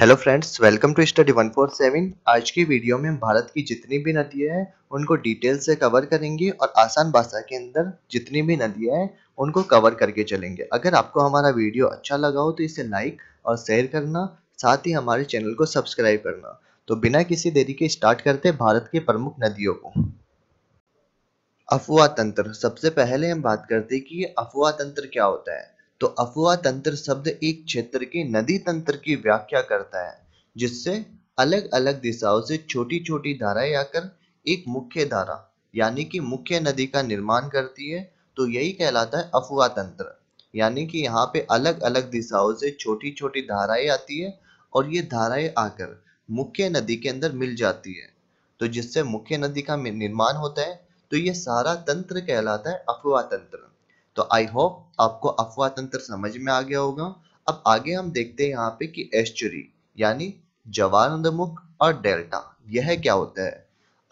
hello friends welcome to study 147 आज की video में हम भारत की जितनी भी नदियां हैं उनको डिटेल से कवर करेंगे और आसान भाषा के अंदर जितनी भी नदियां हैं उनको कवर करके चलेंगे अगर आपको हमारा वीडियो अच्छा लगा हो तो इसे लाइक और शेयर करना साथ ही हमारे चैनल को सब्सक्राइब करना तो बिना किसी देरी के स्टार्ट करते भारत की प्रमुख नदियों को अफवाह तंत्र सबसे पहले हम बात करते हैं कि अफवाह तंत्र क्या होता है तो अफवाह तंत्र शब्द एक क्षेत्र के नदी तंत्र की व्याख्या करता है जिससे अलग अलग दिशाओं से छोटी छोटी धाराएं आकर एक मुख्य धारा यानी कि मुख्य नदी का निर्माण करती है तो यही कहलाता है अफवाह तंत्र यानी कि यहाँ पे अलग अलग दिशाओं से छोटी छोटी धाराएं आती है और ये धाराएं आकर मुख्य नदी के अंदर मिल जाती है तो जिससे मुख्य नदी का निर्माण होता है तो ये सारा तंत्र कहलाता है अफवाह तंत्र तो आई होप आपको अफवाह तंत्र समझ में आ गया होगा अब आगे हम देखते हैं यहाँ पे कि एस्चुरी यानी जवानंदमुख और डेल्टा यह क्या होता है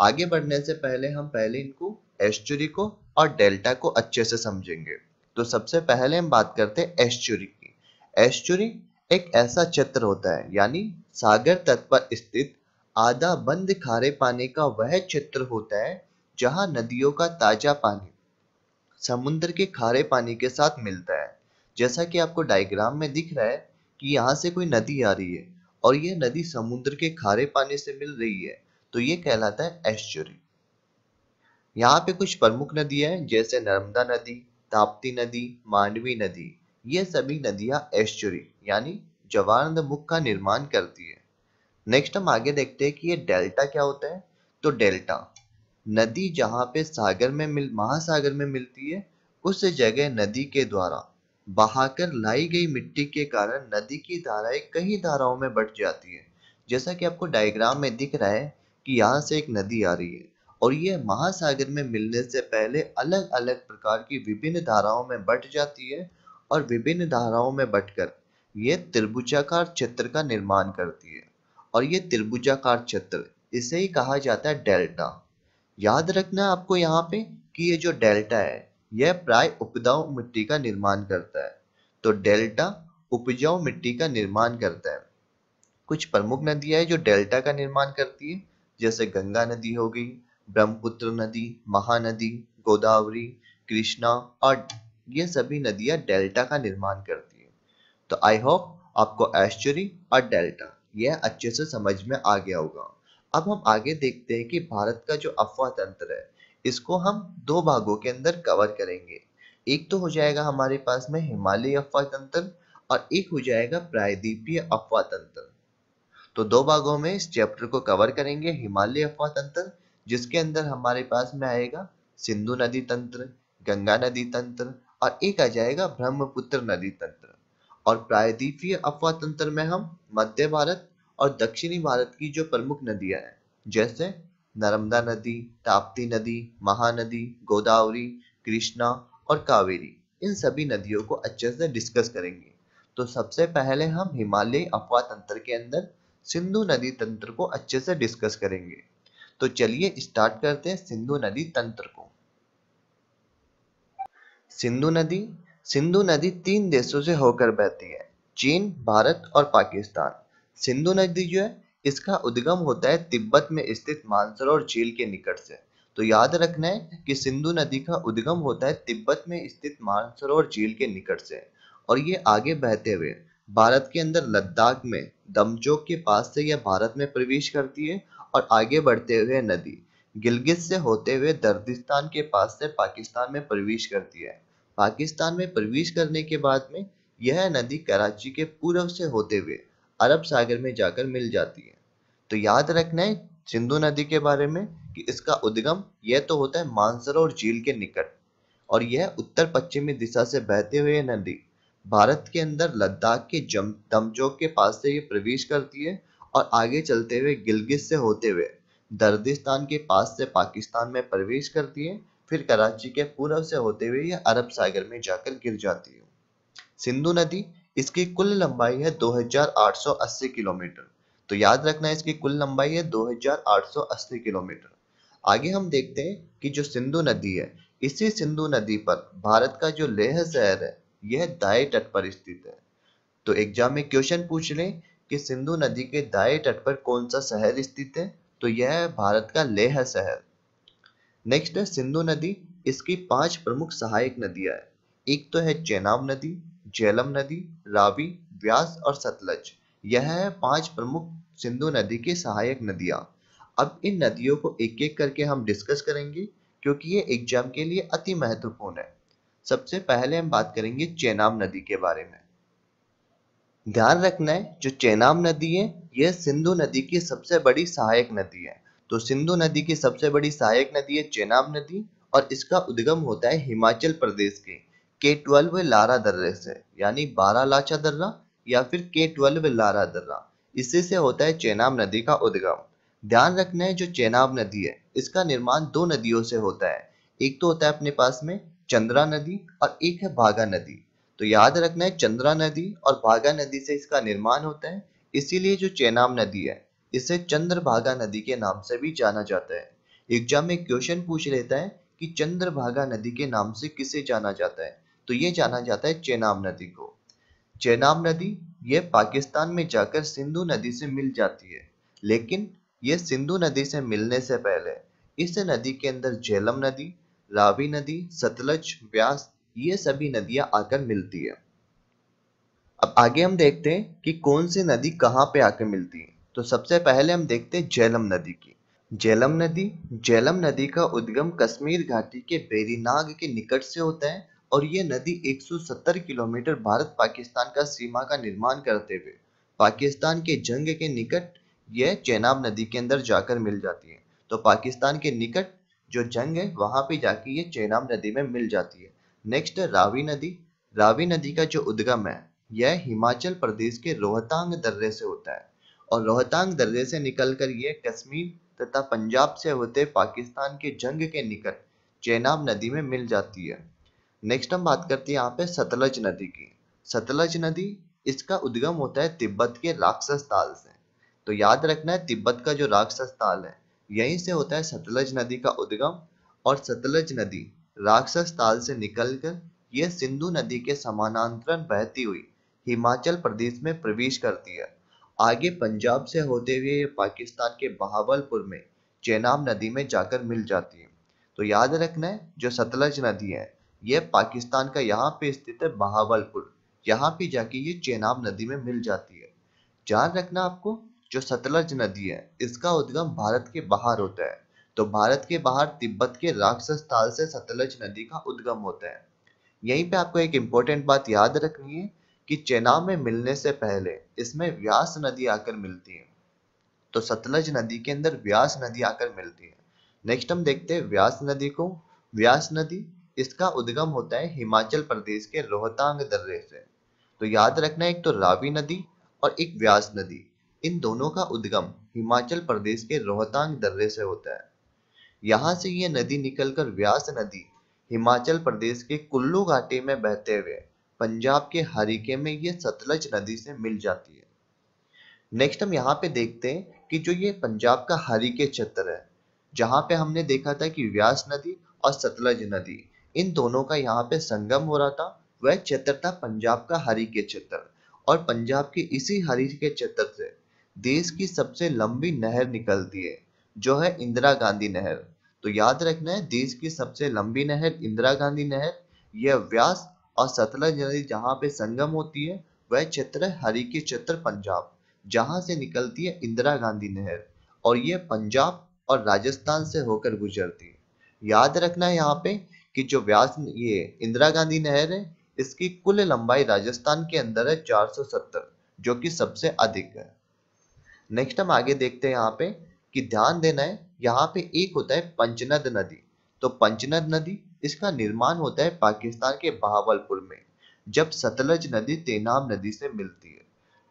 आगे बढ़ने से पहले हम पहले इनको एश्चुरी को और डेल्टा को अच्छे से समझेंगे तो सबसे पहले हम बात करते हैं एश्चुरी की एश्चुरी एक ऐसा क्षेत्र होता है यानी सागर तट पर स्थित आधा बंद खारे पानी का वह क्षेत्र होता है जहां नदियों का ताजा पानी समुद्र के खारे पानी के साथ मिलता है जैसा कि आपको डायग्राम में दिख रहा है कि यहाँ से कोई नदी आ रही है और यह नदी समुद्र के खारे पानी से मिल रही है तो ये कहलाता है एश्चुरी यहाँ पे कुछ प्रमुख नदियां हैं जैसे नर्मदा नदी ताप्ती नदी मांडवी नदी ये सभी नदियां एश्चुरी यानी जवानंद मुख का निर्माण करती है नेक्स्ट हम आगे देखते हैं कि ये डेल्टा क्या होता है तो डेल्टा नदी जहाँ पे सागर में मिल महासागर में मिलती है उस जगह नदी के द्वारा बहाकर लाई गई मिट्टी के कारण नदी की धाराएं कई धाराओं में बट जाती है जैसा कि आपको डायग्राम में दिख रहा है कि यहाँ से एक नदी आ रही है और यह महासागर में मिलने से पहले अलग अलग प्रकार की विभिन्न धाराओं में बट जाती है और विभिन्न धाराओं में बटकर यह त्रिभुजाकार क्षेत्र का निर्माण करती है और यह त्रिभुजाकार क्षेत्र इसे ही कहा जाता है डेल्टा याद रखना आपको यहाँ पे कि ये जो डेल्टा है यह प्राय उपजाऊ मिट्टी का निर्माण करता है तो डेल्टा उपजाऊ मिट्टी का निर्माण करता है कुछ प्रमुख नदियां जो डेल्टा का निर्माण करती है जैसे गंगा नदी हो गई ब्रह्मपुत्र नदी महानदी गोदावरी कृष्णा और ये सभी नदियां डेल्टा का निर्माण करती हैं तो आई होप आपको ऐश्चर्य और डेल्टा यह अच्छे से समझ में आ गया होगा अब हम आगे देखते हैं कि भारत का जो अफवाह तंत्र है इसको हम दो भागों के अंदर कवर करेंगे एक तो हो जाएगा हमारे पास में हिमालय अफवाह तंत्र और एक हो जाएगा प्रायद्वीपीय अफवाह तंत्र तो दो भागों में इस चैप्टर को कवर करेंगे हिमालय अफवाह तंत्र जिसके अंदर हमारे पास में आएगा सिंधु नदी तंत्र गंगा नदी तंत्र और एक आ जाएगा ब्रह्मपुत्र नदी तंत्र और प्रायद्वीपीय अफवाह तंत्र में हम मध्य भारत और दक्षिणी भारत की जो प्रमुख नदियां हैं जैसे नर्मदा नदी ताप्ती नदी महानदी गोदावरी कृष्णा और कावेरी इन सभी नदियों को अच्छे से डिस्कस करेंगे तो सबसे पहले हम हिमालयी अफवाह तंत्र के अंदर सिंधु नदी तंत्र को अच्छे से डिस्कस करेंगे तो चलिए स्टार्ट करते हैं सिंधु नदी तंत्र को सिंधु नदी सिंधु नदी तीन देशों से होकर बहती है चीन भारत और पाकिस्तान सिंधु नदी जो है इसका उद्गम होता है तिब्बत में स्थित मानसरोवर झील के निकट से तो याद रखना है कि सिंधु नदी का उद्गम होता है तिब्बत में स्थित मानसरोवर झील के निकट से और ये आगे बहते हुए भारत के अंदर लद्दाख में दमचोक के पास से यह भारत में प्रवेश करती है और आगे बढ़ते हुए नदी गिलगित से होते हुए दर्दिस्तान के पास से पाकिस्तान में प्रवेश करती है पाकिस्तान में प्रवेश करने के बाद में यह नदी कराची के पूर्व से होते हुए अरब सागर में जाकर मिल जाती है तो याद रखना है सिंधु नदी के बारे में कि इसका उद्गम यह तो होता है मानसर और झील के निकट और यह उत्तर पश्चिमी दिशा से बहते हुए नदी भारत के अंदर लद्दाख के जम दमजोक के पास से ये प्रवेश करती है और आगे चलते हुए गिलगित से होते हुए दर्दिस्तान के पास से पाकिस्तान में प्रवेश करती है फिर कराची के पूर्व से होते हुए यह अरब सागर में जाकर गिर जाती है सिंधु नदी इसकी कुल लंबाई है 2880 किलोमीटर तो याद रखना इसकी कुल लंबाई है 2880 किलोमीटर आगे हम देखते हैं कि जो सिंधु नदी है इसी सिंधु नदी पर भारत का जो लेह शहर है यह दाए तट पर स्थित है तो एग्जाम में क्वेश्चन पूछ लें कि सिंधु नदी के दाए तट पर कौन सा शहर स्थित है तो यह है भारत का लेह शहर नेक्स्ट है सिंधु नदी इसकी पांच प्रमुख सहायक नदियां हैं एक तो है चेनाब नदी झेलम नदी रावी व्यास और सतलज यह है पांच प्रमुख सिंधु नदी की सहायक नदियां अब इन नदियों को एक एक करके हम डिस्कस करेंगे क्योंकि ये एग्जाम के लिए अति महत्वपूर्ण है सबसे पहले हम बात करेंगे चेनाब नदी के बारे में ध्यान रखना है जो चेनाब नदी है यह सिंधु नदी की सबसे बड़ी सहायक नदी है तो सिंधु नदी की सबसे बड़ी सहायक नदी है चेनाब नदी और इसका उद्गम होता है हिमाचल प्रदेश के के ट्वेल्व लारा दर्रे से यानी बारह लाचा दर्रा या फिर के ट्वेल्व लारा दर्रा इसी से होता है चेनाब नदी का उद्गम ध्यान रखना है जो चेनाब नदी है इसका निर्माण दो नदियों से होता है एक तो होता है अपने पास में चंद्रा नदी और एक है भागा नदी तो याद रखना है चंद्रा नदी और भागा नदी से इसका निर्माण होता है इसीलिए जो चेनाब नदी है इसे चंद्रभागा नदी के नाम से भी जाना जाता है एग्जाम में क्वेश्चन पूछ लेता है कि चंद्रभागा नदी के नाम से किसे जाना जाता है तो ये जाना जाता है चेनाब नदी को चेनाब नदी ये पाकिस्तान में जाकर सिंधु नदी से मिल जाती है लेकिन ये सिंधु नदी से मिलने से पहले इस नदी के अंदर झेलम नदी रावी नदी सतलज व्यास ये सभी नदियां आकर मिलती है अब आगे हम देखते हैं कि कौन सी नदी कहाँ पे आकर मिलती है तो सबसे पहले हम देखते हैं झेलम नदी की झेलम नदी झेलम नदी का उद्गम कश्मीर घाटी के बेरीनाग के निकट से होता है और ये नदी 170 किलोमीटर भारत पाकिस्तान का सीमा का निर्माण करते हुए पाकिस्तान के जंग के निकट यह चेनाब नदी के अंदर जाकर मिल जाती है तो पाकिस्तान के निकट जो जंग है वहां पे जाके ये चेनाब नदी में मिल जाती है नेक्स्ट रावी नदी रावी नदी का जो उद्गम है यह हिमाचल प्रदेश के रोहतांग दर्रे से होता है और रोहतांग दर्रे से निकलकर यह कश्मीर तथा पंजाब से होते पाकिस्तान के जंग के निकट चेनाब नदी में मिल जाती है नेक्स्ट हम बात करते हैं यहाँ पे सतलज नदी की सतलज नदी इसका उद्गम होता है तिब्बत के राक्षस ताल से तो याद रखना है तिब्बत का जो राक्षस ताल है यहीं से होता है सतलज नदी का उद्गम और सतलज नदी राक्षस ताल से निकलकर यह सिंधु नदी के समानांतरण बहती हुई हिमाचल प्रदेश में प्रवेश करती है आगे पंजाब से होते हुए ये पाकिस्तान के बहावलपुर में चेनाब नदी में जाकर मिल जाती है तो याद रखना है जो सतलज नदी है यह पाकिस्तान का यहाँ पे स्थित है बहावलपुर यहाँ पे जाके ये चेनाब नदी में मिल जाती है ध्यान रखना आपको जो सतलज नदी है इसका उद्गम भारत के बाहर होता है तो भारत के बाहर तिब्बत के राक्षस ताल से सतलज नदी का उद्गम होता है यहीं पे आपको एक इम्पोर्टेंट बात याद रखनी है कि चेनाब में मिलने से पहले इसमें व्यास नदी आकर मिलती है तो सतलज नदी के अंदर व्यास नदी आकर मिलती है नेक्स्ट हम देखते हैं व्यास नदी को व्यास नदी इसका उद्गम होता है हिमाचल प्रदेश के रोहतांग दर्रे से तो याद रखना एक तो रावी नदी और एक व्यास नदी इन दोनों का उद्गम हिमाचल प्रदेश के रोहतांग दर्रे से होता है यहाँ से ये नदी निकलकर व्यास नदी हिमाचल प्रदेश के कुल्लू घाटी में बहते हुए पंजाब के हरीके में यह सतलज नदी से मिल जाती है नेक्स्ट हम यहाँ पे देखते हैं कि जो ये पंजाब का हरीके क्षेत्र है जहां पे हमने देखा था कि व्यास नदी और सतलज नदी इन दोनों का यहाँ पे संगम हो रहा था वह क्षेत्र था पंजाब का हरी के क्षेत्र और पंजाब के इसी हरी के क्षेत्र से देश की सबसे लंबी नहर निकलती है जो है इंदिरा गांधी नहर तो याद रखना है देश की सबसे लंबी नहर इंदिरा गांधी नहर यह व्यास और सतलज नदी जहाँ पे संगम होती है वह क्षेत्र है हरी के क्षेत्र पंजाब जहां से निकलती है इंदिरा गांधी नहर और यह पंजाब और राजस्थान से होकर गुजरती है याद रखना है यहाँ पे कि जो व्यास ये इंदिरा गांधी नहर है इसकी कुल लंबाई राजस्थान के अंदर है 470 जो कि सबसे अधिक है नेक्स्ट हम आगे देखते हैं यहाँ पे कि ध्यान देना है यहाँ पे एक होता है पंचनद नदी तो पंचनद नदी इसका निर्माण होता है पाकिस्तान के बहावलपुर में जब सतलज नदी तेनाब नदी से मिलती है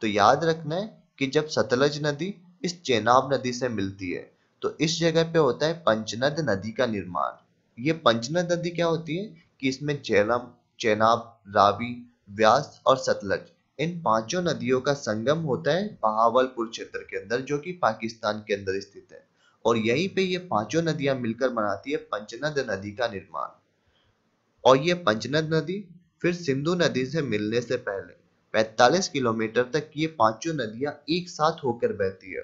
तो याद रखना है कि जब सतलज नदी इस चेनाब नदी से मिलती है तो इस जगह पे होता है पंचनद नदी का निर्माण ये पंचना नदी क्या होती है कि इसमें चेलम चेनाब रावी व्यास और सतलज इन पांचों नदियों का संगम होता है बहावलपुर क्षेत्र के अंदर जो कि पाकिस्तान के अंदर स्थित है और यहीं पे ये पांचों नदियां मिलकर बनाती है पंचनद नदी का निर्माण और ये पंचनद नदी फिर सिंधु नदी से मिलने से पहले 45 किलोमीटर तक ये पांचों नदियां एक साथ होकर बहती है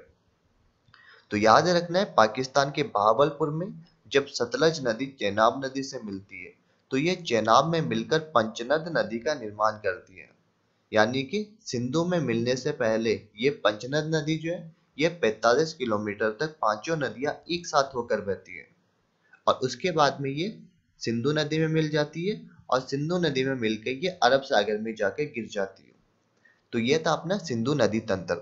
तो याद रखना है पाकिस्तान के बहावलपुर में जब सतलज नदी चेनाब नदी से मिलती है तो ये चेनाब में मिलकर पंचनद नदी का निर्माण करती है यानी कि सिंधु में मिलने से पहले ये पंचनद नदी जो है ये 45 किलोमीटर तक पांचों नदियां एक साथ होकर बहती है और उसके बाद में ये सिंधु नदी में मिल जाती है और सिंधु नदी में मिलकर ये अरब सागर में जाके गिर जाती है तो यह था अपना सिंधु नदी तंत्र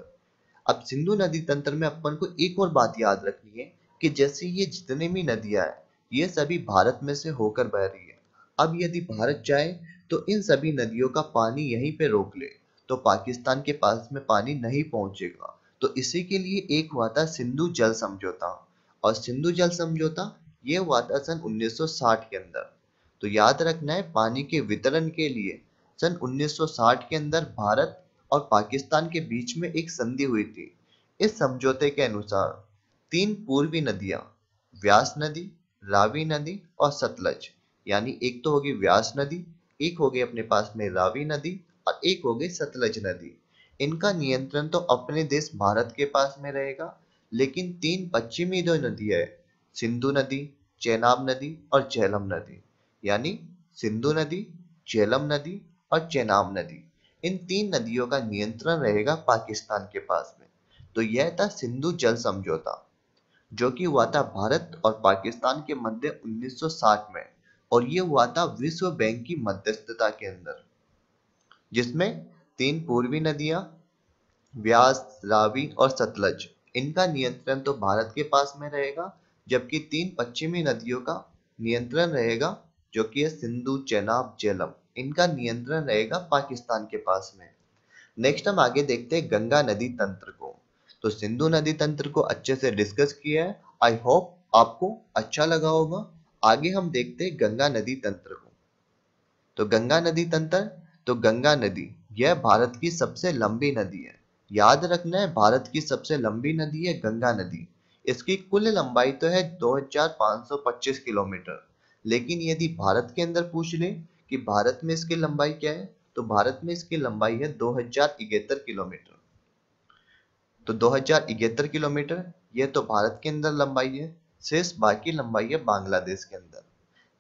अब सिंधु नदी तंत्र में अपन को एक और बात याद रखनी है कि जैसे ये जितने भी नदियां हैं ये सभी भारत में से होकर बह रही है अब यदि भारत चाहे तो इन सभी नदियों का पानी यहीं पे रोक ले तो पाकिस्तान के पास में पानी नहीं पहुंचेगा तो इसी के लिए एक हुआ था सिंधु जल समझौता और सिंधु जल समझौता ये हुआ था सन 1960 के अंदर तो याद रखना है पानी के वितरण के लिए सन 1960 के अंदर भारत और पाकिस्तान के बीच में एक संधि हुई थी इस समझौते के अनुसार तीन पूर्वी नदियां व्यास नदी रावी नदी और सतलज यानी एक तो होगी व्यास नदी एक हो गई अपने पास में रावी नदी और एक हो गई सतलज नदी इनका नियंत्रण तो अपने देश भारत के पास में रहेगा लेकिन तीन पश्चिमी जो नदी है सिंधु नदी चेनाब नदी और झेलम नदी यानी सिंधु नदी झेलम नदी और चेनाब नदी इन तीन नदियों का नियंत्रण रहेगा पाकिस्तान के पास में तो यह था सिंधु जल समझौता जो कि हुआ था भारत और पाकिस्तान के मध्य 1960 में और ये हुआ था विश्व बैंक की मध्यस्थता के अंदर जिसमें तीन पूर्वी नदियां व्यास रावी और सतलज इनका नियंत्रण तो भारत के पास में रहेगा जबकि तीन पश्चिमी नदियों का नियंत्रण रहेगा जो कि है सिंधु चेनाब जेलम इनका नियंत्रण रहेगा पाकिस्तान के पास में नेक्स्ट हम आगे देखते हैं गंगा नदी तंत्र को तो सिंधु नदी तंत्र को अच्छे से डिस्कस किया है आई होप आपको अच्छा लगा होगा आगे हम देखते हैं गंगा नदी तंत्र को तो गंगा नदी तंत्र तो गंगा नदी यह भारत की सबसे लंबी नदी है याद रखना है भारत की सबसे लंबी नदी है गंगा नदी इसकी कुल लंबाई तो है 2525 किलोमीटर लेकिन यदि भारत के अंदर पूछ ले कि भारत में इसकी लंबाई क्या है तो भारत में इसकी लंबाई है दो किलोमीटर तो 2071 किलोमीटर ये तो भारत के अंदर लंबाई है शेष बाकी लंबाई है बांग्लादेश के अंदर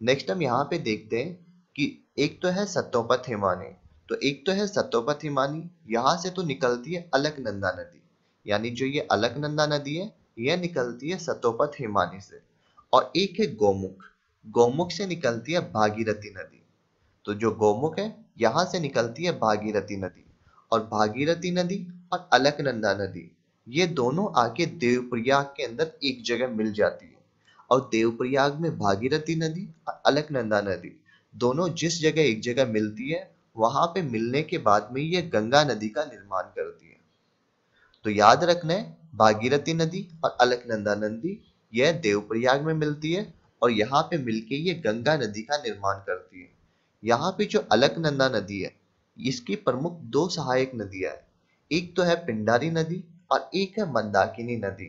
नेक्स्ट हम यहाँ पे देखते हैं कि एक तो है सत्योपत हिमानी तो एक तो है सतोपथ हिमानी यहाँ से तो निकलती है अलकनंदा नदी यानी जो ये अलकनंदा नदी है यह निकलती है सतोपथ हिमानी से और एक है गोमुख गोमुख से निकलती है भागीरथी नदी तो जो गोमुख है यहाँ से निकलती है भागीरथी नदी और भागीरथी नदी और अलकनंदा नदी ये दोनों आके देवप्रयाग के अंदर एक जगह मिल जाती है और देवप्रयाग में भागीरथी नदी और अलकनंदा नदी दोनों जिस जगह एक जगह मिलती है वहां पे मिलने के बाद में ये गंगा नदी का निर्माण करती है तो याद रखना है भागीरथी नदी और अलकनंदा नदी यह देवप्रयाग में मिलती है और यहाँ पे मिलके ये गंगा नदी का निर्माण करती है यहाँ पे जो अलकनंदा नदी है इसकी प्रमुख दो सहायक नदियां हैं एक तो है पिंडारी नदी और एक है मंदाकिनी नदी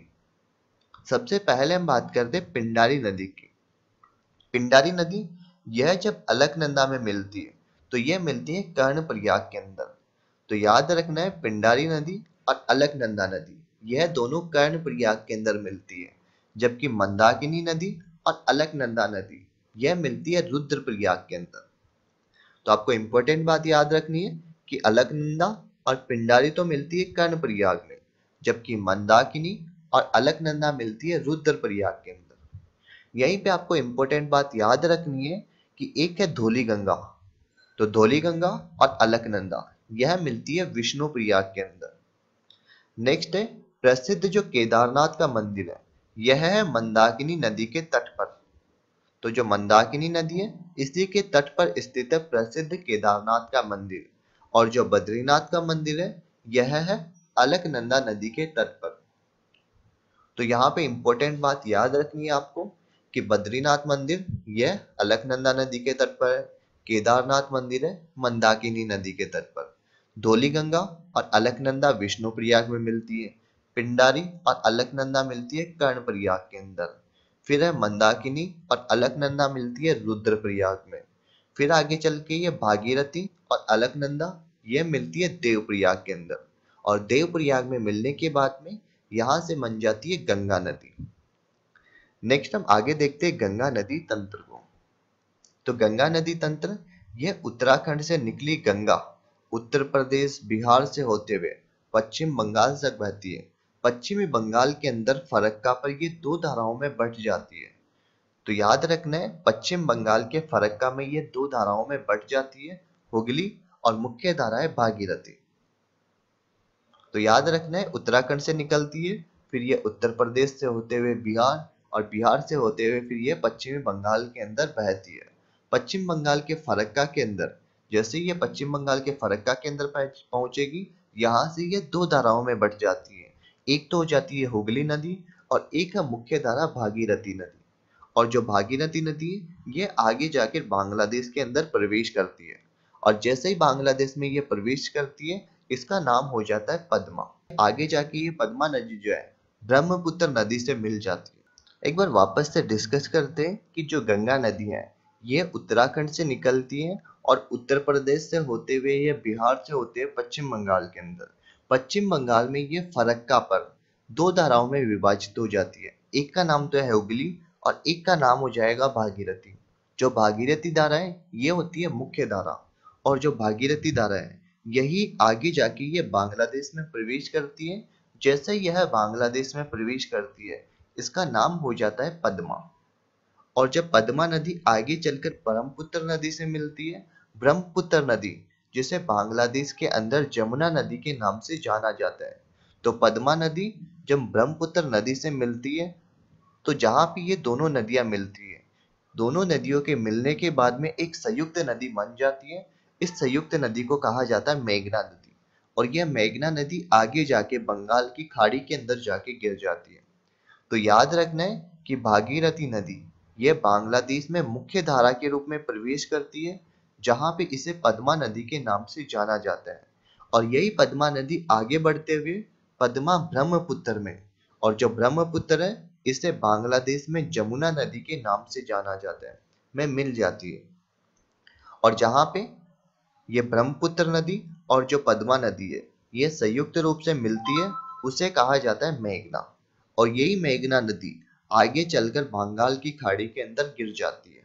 सबसे पहले हम बात करते हैं पिंडारी नदी की पिंडारी नदी यह जब अलकनंदा में मिलती है तो यह मिलती है कर्ण प्रयाग के अंदर तो याद रखना है पिंडारी नदी और अलकनंदा नदी यह दोनों कर्ण प्रयाग के अंदर मिलती है जबकि मंदाकिनी नदी और अलकनंदा नदी यह मिलती है रुद्र प्रयाग के अंदर तो आपको इंपॉर्टेंट बात याद रखनी है कि अलकनंदा और पिंडारी तो मिलती है कर्ण प्रयाग में जबकि मंदाकिनी और अलकनंदा मिलती है रुद्र प्रयाग के अंदर यहीं पे आपको इम्पोर्टेंट बात याद रखनी है कि एक है धोली गंगा तो धोली गंगा और अलकनंदा यह मिलती है विष्णु प्रयाग के अंदर नेक्स्ट है प्रसिद्ध जो केदारनाथ का मंदिर है यह है मंदाकिनी नदी के तट पर तो जो मंदाकिनी नदी है इसी के तट पर स्थित है प्रसिद्ध केदारनाथ का मंदिर और जो बद्रीनाथ का मंदिर है यह है अलकनंदा नदी के तट पर तो यहाँ पे इम्पोर्टेंट बात याद रखनी है आपको कि बद्रीनाथ मंदिर यह अलकनंदा नदी के तट पर है केदारनाथ मंदिर है मंदाकिनी नदी के तट पर धोली गंगा और अलकनंदा विष्णु प्रयाग में मिलती है पिंडारी और अलकनंदा मिलती है कर्ण प्रयाग के अंदर फिर है मंदाकिनी और अलकनंदा मिलती है रुद्र प्रयाग में फिर आगे चल के ये भागीरथी और अलकनंदा ये मिलती है देवप्रयाग के अंदर और देवप्रयाग में मिलने के बाद में यहां से मन जाती है गंगा नदी नेक्स्ट हम आगे देखते हैं गंगा नदी तंत्र को तो गंगा नदी तंत्र यह उत्तराखंड से निकली गंगा उत्तर प्रदेश बिहार से होते हुए पश्चिम बंगाल तक बहती है पश्चिमी बंगाल के अंदर फरक्का पर यह दो धाराओं में बट जाती है तो याद रखना है पश्चिम बंगाल के फरक्का में ये दो धाराओं में बट जाती है हुगली और मुख्य धारा है भागीरथी तो याद रखना है उत्तराखंड से निकलती है फिर ये उत्तर प्रदेश से होते हुए बिहार और बिहार से होते हुए फिर ये पश्चिमी बंगाल के अंदर बहती है पश्चिम बंगाल के फरक्का के अंदर जैसे ये पश्चिम बंगाल के फरक्का के अंदर पहुंचेगी यहाँ से ये दो धाराओं में बट जाती है एक तो हो जाती है हुगली नदी और एक है मुख्य धारा भागीरथी नदी और जो भागीरथी नदी है ये आगे जाकर बांग्लादेश के अंदर प्रवेश करती है और जैसे ही बांग्लादेश में ये प्रवेश करती है इसका नाम हो जाता है पद्मा आगे जाके ये पद्मा नदी जो है ब्रह्मपुत्र नदी से मिल जाती है एक बार वापस से डिस्कस करते हैं कि जो गंगा नदी है ये उत्तराखंड से निकलती है और उत्तर प्रदेश से होते हुए ये बिहार से होते हुए पश्चिम बंगाल के अंदर पश्चिम बंगाल में ये फरक्का पर दो धाराओं में विभाजित हो जाती है एक का नाम तो है हुगली और एक का नाम हो जाएगा भागीरथी जो भागीरथी धारा है ये होती है मुख्य धारा और जो भागीरथी धारा है यही आगे जाके ये बांग्लादेश में प्रवेश करती है जैसे यह बांग्लादेश में प्रवेश करती है इसका नाम हो जाता है पद्मा और जब पद्मा नदी आगे चलकर ब्रह्मपुत्र नदी से मिलती है ब्रह्मपुत्र नदी जिसे बांग्लादेश के अंदर जमुना नदी के नाम से जाना जाता है तो पद्मा नदी जब ब्रह्मपुत्र नदी से मिलती है तो जहां पे ये दोनों नदियां मिलती है दोनों नदियों के मिलने के बाद में एक संयुक्त नदी बन जाती है इस संयुक्त नदी को कहा जाता है मेघना नदी और यह मेघना नदी आगे जाके बंगाल की खाड़ी के अंदर जाके गिर जाती है तो याद रखना है कि भागीरथी नदी यह बांग्लादेश में मुख्य धारा के रूप में प्रवेश करती है जहां पे इसे पद्मा नदी के नाम से जाना जाता है और यही पद्मा नदी आगे बढ़ते हुए पद्मा ब्रह्मपुत्र में और जो ब्रह्मपुत्र है इसे बांग्लादेश में जमुना नदी के नाम से जाना जाता है में मिल जाती है और जहां पे ये ब्रह्मपुत्र नदी और जो पद्मा नदी है ये संयुक्त रूप से मिलती है उसे कहा जाता है मेघना और यही मेघना नदी आगे चलकर बंगाल की खाड़ी के अंदर गिर जाती है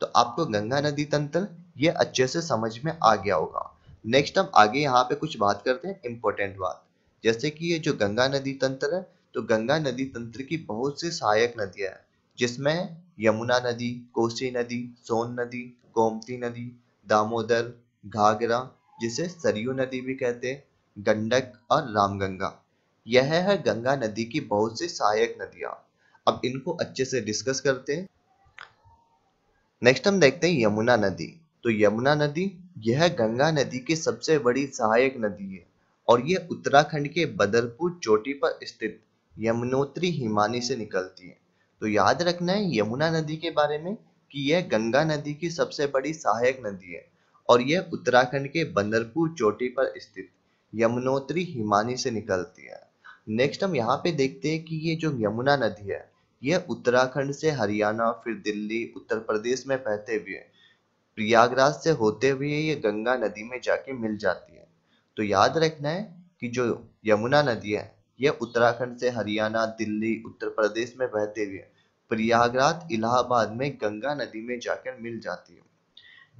तो आपको गंगा नदी तंत्र ये अच्छे से समझ में आ गया होगा नेक्स्ट हम आगे यहाँ पे कुछ बात करते हैं इंपॉर्टेंट बात जैसे कि ये जो गंगा नदी तंत्र है तो गंगा नदी तंत्र की बहुत से सहायक नदियां हैं जिसमें यमुना नदी कोसी नदी सोन नदी गोमती नदी दामोदर घाघरा जिसे सरयू नदी भी कहते हैं गंडक और रामगंगा यह है गंगा नदी की बहुत सी सहायक नदियां अब इनको अच्छे से डिस्कस करते हैं नेक्स्ट हम देखते हैं यमुना नदी तो यमुना नदी यह गंगा नदी की सबसे बड़ी सहायक नदी है और यह उत्तराखंड के बदरपुर चोटी पर स्थित यमुनोत्री हिमानी से निकलती है तो याद रखना है यमुना नदी के बारे में कि यह गंगा नदी की सबसे बड़ी सहायक नदी है और यह उत्तराखंड के बंदरपुर चोटी पर स्थित यमुनोत्री हिमानी से निकलती है नेक्स्ट हम यहाँ पे देखते हैं कि ये जो यमुना नदी है यह उत्तराखंड से हरियाणा फिर दिल्ली उत्तर प्रदेश में बहते हुए प्रयागराज से होते हुए ये गंगा नदी में जाके मिल जाती है तो याद रखना है कि जो यमुना नदी है यह उत्तराखंड से हरियाणा दिल्ली उत्तर प्रदेश में बहते हुए प्रयागराज इलाहाबाद में गंगा नदी में जाकर मिल जाती है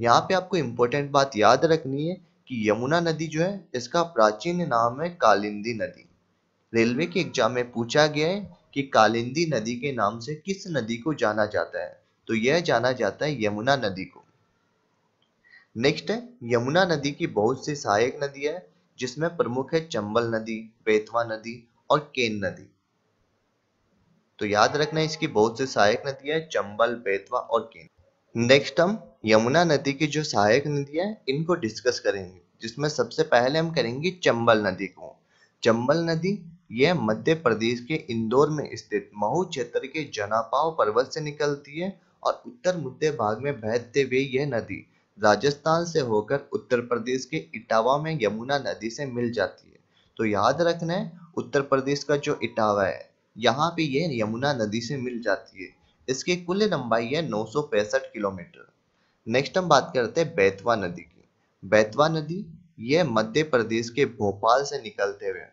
यहाँ पे आपको इम्पोर्टेंट बात याद रखनी है कि यमुना नदी जो है इसका प्राचीन नाम है कालिंदी नदी रेलवे के एग्जाम में पूछा गया है कि कालिंदी नदी के नाम से किस नदी को जाना जाता है तो यह जाना जाता है यमुना नदी को नेक्स्ट है यमुना नदी की बहुत सी सहायक नदियां हैं जिसमें प्रमुख है चंबल नदी बेतवा नदी और केन नदी तो याद रखना इसकी बहुत सी सहायक नदियां चंबल बेतवा और केन नेक्स्ट हम यमुना नदी की जो सहायक नदियां हैं इनको डिस्कस करेंगे जिसमें सबसे पहले हम करेंगे चंबल नदी को चंबल नदी यह मध्य प्रदेश के इंदौर में स्थित महू क्षेत्र के जनापाव पर्वत से निकलती है और उत्तर मध्य भाग में बहते हुए यह नदी राजस्थान से होकर उत्तर प्रदेश के इटावा में यमुना नदी से मिल जाती है तो याद रखना है उत्तर प्रदेश का जो इटावा है यहाँ पे ये यमुना नदी से मिल जाती है इसकी कुल लंबाई है नौ किलोमीटर नेक्स्ट हम बात करते हैं बैतवा नदी की बैतवा नदी यह मध्य प्रदेश के भोपाल से निकलते हुए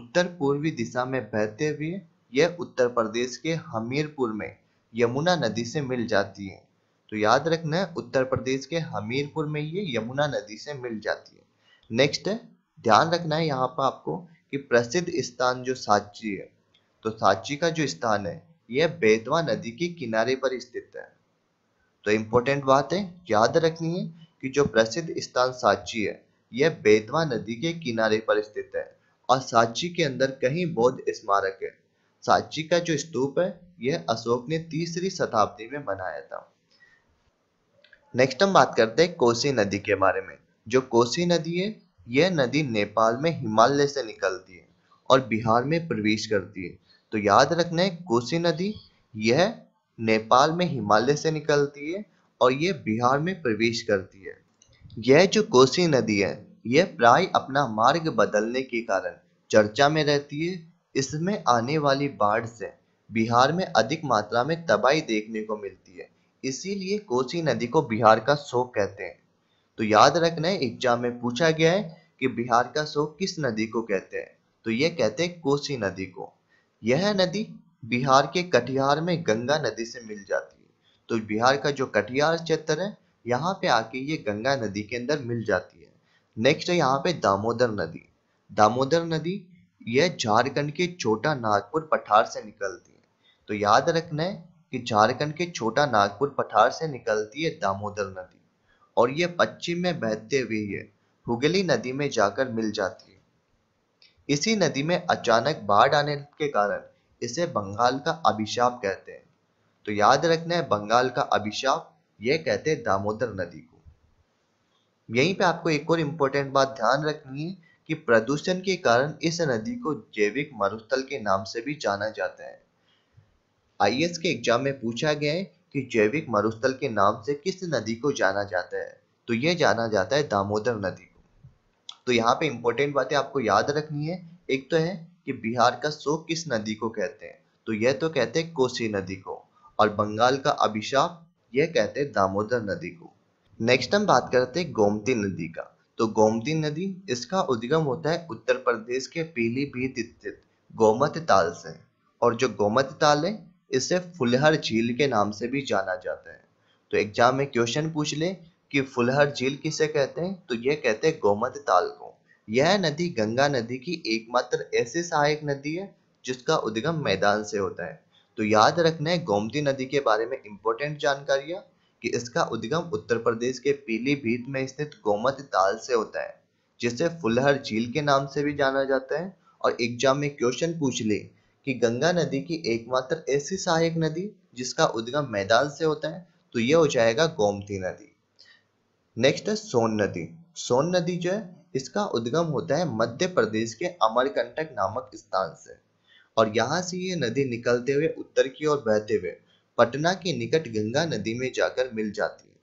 उत्तर पूर्वी दिशा में बहते हुए यह उत्तर प्रदेश के हमीरपुर में यमुना नदी से मिल जाती है तो याद रखना है उत्तर प्रदेश के हमीरपुर में ये यमुना नदी से मिल जाती है नेक्स्ट ध्यान रखना है यहाँ पर आपको कि प्रसिद्ध स्थान जो सांची है तो सांची का जो स्थान है यह बेतवा नदी के किनारे पर स्थित है तो इम्पोर्टेंट बात है याद रखनी है कि जो प्रसिद्ध स्थान सांची है यह बेतवा नदी के किनारे पर स्थित है और सांची के अंदर कहीं बौद्ध स्मारक है सांची का जो स्तूप है यह अशोक ने तीसरी शताब्दी में बनाया था नेक्स्ट हम बात करते हैं कोसी नदी के बारे में जो कोसी नदी है यह नदी नेपाल में हिमालय से निकलती है और बिहार में प्रवेश करती है तो याद रखना है कोसी नदी यह नेपाल में हिमालय से निकलती है और यह बिहार में प्रवेश करती है यह जो कोसी नदी है यह प्राय अपना मार्ग बदलने के कारण चर्चा में रहती है इसमें आने वाली बाढ़ से बिहार में अधिक मात्रा में तबाही देखने को मिलती है इसीलिए कोसी नदी को बिहार का शोक कहते हैं तो याद रखना है एग्जाम में पूछा गया है कि बिहार का शोक किस नदी को कहते हैं तो यह कहते हैं कोसी नदी को यह नदी बिहार के कटिहार में गंगा नदी से मिल जाती है तो बिहार का जो कटिहार क्षेत्र है यहाँ पे आके ये गंगा नदी के अंदर मिल जाती है नेक्स्ट है यहाँ पे दामोदर नदी दामोदर नदी यह झारखंड के छोटा नागपुर पठार से निकलती है तो याद रखना है कि झारखंड के छोटा नागपुर पठार से निकलती है दामोदर नदी और यह पश्चिम में बहते हुए है हुगली नदी में जाकर मिल जाती है इसी नदी में अचानक बाढ़ आने के कारण इसे बंगाल का अभिशाप कहते हैं तो याद रखना है बंगाल का अभिशाप ये कहते हैं दामोदर नदी को यहीं पे आपको एक और इम्पोर्टेंट बात ध्यान रखनी है कि प्रदूषण के कारण इस नदी को जैविक मरुस्थल के नाम से भी जाना जाता है आईएएस के एग्जाम में पूछा गया है कि जैविक मरुस्थल के नाम से किस नदी को जाना जाता है तो यह जाना जाता है दामोदर नदी को तो यहाँ पे इंपॉर्टेंट बातें आपको याद रखनी है एक तो है कि बिहार का शोक किस नदी को कहते हैं तो यह तो कहते हैं कोसी नदी को और बंगाल का अभिशाप यह कहते हैं दामोदर नदी को नेक्स्ट हम बात करते हैं गोमती नदी का तो गोमती नदी इसका उद्गम होता है उत्तर प्रदेश के पीलीभीत स्थित गोमत ताल से और जो गोमत ताल है इसे फुलहर झील के नाम से भी जाना जाता है तो एग्जाम में क्वेश्चन पूछ ले कि फुलहर झील किसे कहते हैं तो यह कहते हैं गोमद ताल को यह नदी गंगा नदी की एकमात्र ऐसी सहायक नदी है जिसका उद्गम मैदान से होता है तो याद रखना है गोमती नदी के बारे में इंपॉर्टेंट जानकारियां कि इसका उद्गम उत्तर प्रदेश के पीलीभीत में स्थित गोमत ताल से होता है जिसे फुलहर झील के नाम से भी जाना जाता है और एग्जाम में क्वेश्चन पूछ ले कि गंगा नदी की एकमात्र ऐसी सहायक नदी जिसका उद्गम मैदान से होता है तो यह हो जाएगा गोमती नदी नेक्स्ट है सोन नदी सोन नदी जो है इसका उद्गम होता है मध्य प्रदेश के अमरकंटक नामक स्थान से और यहाँ से ये नदी निकलते हुए उत्तर की ओर बहते हुए पटना के निकट गंगा नदी में जाकर मिल जाती है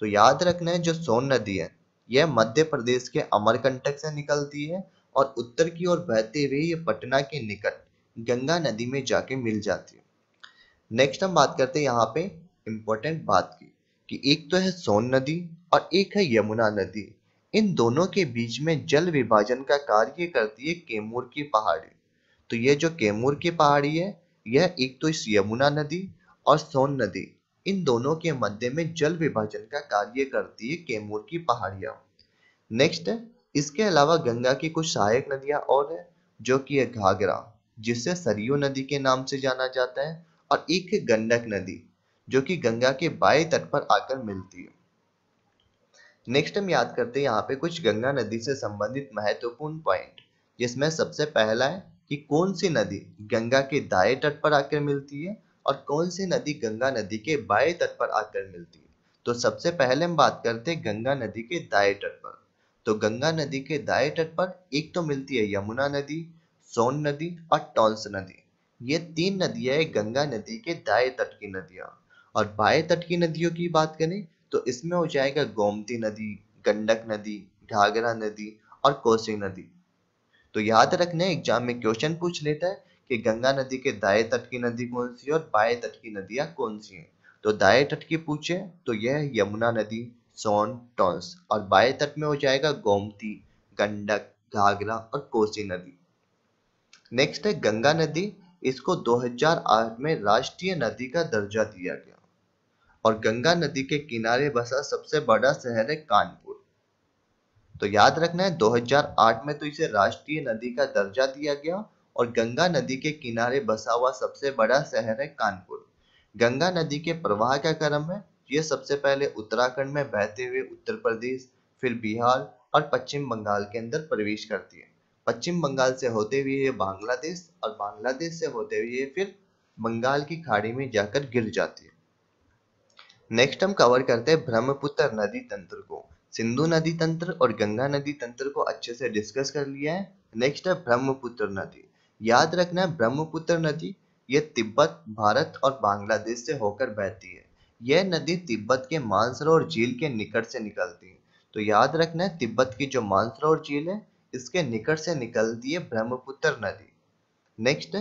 तो याद रखना है जो सोन नदी है यह मध्य प्रदेश के अमरकंटक से निकलती है और उत्तर की ओर बहते हुए ये पटना के निकट गंगा नदी में जाके मिल जाती है नेक्स्ट हम बात करते हैं यहाँ पे इम्पोर्टेंट बात की कि एक तो है सोन नदी और एक है यमुना नदी इन दोनों के बीच में जल विभाजन का कार्य करती है केमूर की पहाड़ी तो यह जो केमूर की पहाड़ी है यह एक तो इस यमुना नदी और सोन नदी इन दोनों के मध्य में जल विभाजन का कार्य करती है केमूर की पहाड़िया नेक्स्ट इसके अलावा गंगा की कुछ सहायक नदियां और है जो कि है घाघरा जिसे सरयू नदी के नाम से जाना जाता है और एक है गंडक नदी जो कि गंगा के बाएं तट पर आकर मिलती है नेक्स्ट हम याद करते हैं यहाँ पे कुछ गंगा नदी से संबंधित महत्वपूर्ण पॉइंट जिसमें सबसे पहला है कि कौन सी नदी गंगा के दाएं तट पर आकर मिलती है और कौन सी नदी गंगा नदी के बाएं तट पर आकर मिलती है तो सबसे पहले हम बात करते हैं गंगा नदी के दाएं तट पर तो गंगा नदी के दाएं तट पर एक तो मिलती है यमुना नदी सोन नदी और टॉन्स नदी ये तीन नदियाँ गंगा नदी के दाएं तट की नदियां और बाएं तट की नदियों की बात करें तो इसमें हो जाएगा गोमती नदी गंडक नदी घाघरा नदी और कोसी नदी तो याद रखना एग्जाम में क्वेश्चन पूछ लेता है कि गंगा नदी के दाएं तट की नदी कौन सी है और बाएं तट की नदियां कौन सी हैं तो दाएं तट की पूछे तो यह यमुना नदी सोन टॉन्स और बाएं तट में हो जाएगा गोमती गंडक घाघरा और कोसी नदी नेक्स्ट है गंगा नदी इसको 2008 में राष्ट्रीय नदी का दर्जा दिया गया और गंगा नदी के किनारे बसा सबसे बड़ा शहर है कानपुर तो याद रखना है 2008 में तो इसे राष्ट्रीय नदी का दर्जा दिया गया और गंगा नदी के किनारे बसा हुआ सबसे बड़ा शहर है कानपुर गंगा नदी के प्रवाह का क्रम है यह सबसे पहले उत्तराखंड में बहते हुए उत्तर प्रदेश फिर बिहार और पश्चिम बंगाल के अंदर प्रवेश करती है पश्चिम बंगाल से होते हुए ये बांग्लादेश और बांग्लादेश से होते हुए फिर बंगाल की खाड़ी में जाकर गिर जाती है नेक्स्ट हम कवर करते हैं ब्रह्मपुत्र नदी तंत्र को सिंधु नदी तंत्र और गंगा नदी तंत्र को अच्छे से डिस्कस कर लिया है नेक्स्ट है ब्रह्मपुत्र नदी याद रखना है ब्रह्मपुत्र नदी ये तिब्बत भारत और बांग्लादेश से होकर बहती है यह नदी तिब्बत के मानसरोवर झील के निकट से निकलती है तो याद रखना है तिब्बत की जो मानसरोवर झील है इसके निकट से निकलती है ब्रह्मपुत्र नदी नेक्स्ट